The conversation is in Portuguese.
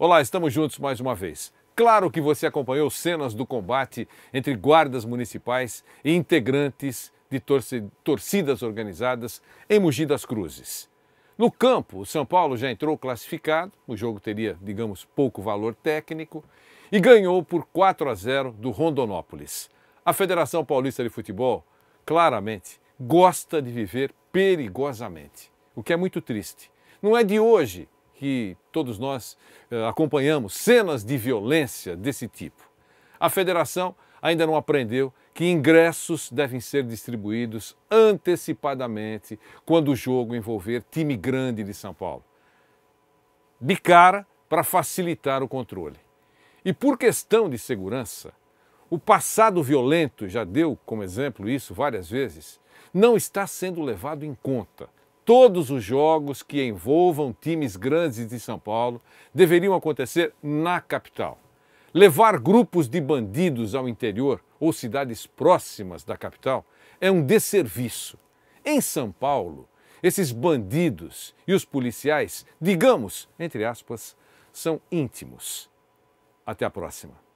Olá, estamos juntos mais uma vez. Claro que você acompanhou cenas do combate entre guardas municipais e integrantes de torcidas organizadas em Mogi das Cruzes. No campo, o São Paulo já entrou classificado, o jogo teria, digamos, pouco valor técnico, e ganhou por 4 a 0 do Rondonópolis. A Federação Paulista de Futebol, claramente, gosta de viver perigosamente, o que é muito triste. Não é de hoje que todos nós eh, acompanhamos cenas de violência desse tipo. A federação ainda não aprendeu que ingressos devem ser distribuídos antecipadamente quando o jogo envolver time grande de São Paulo. De cara, para facilitar o controle. E por questão de segurança, o passado violento, já deu como exemplo isso várias vezes, não está sendo levado em conta Todos os jogos que envolvam times grandes de São Paulo deveriam acontecer na capital. Levar grupos de bandidos ao interior ou cidades próximas da capital é um desserviço. Em São Paulo, esses bandidos e os policiais, digamos, entre aspas, são íntimos. Até a próxima.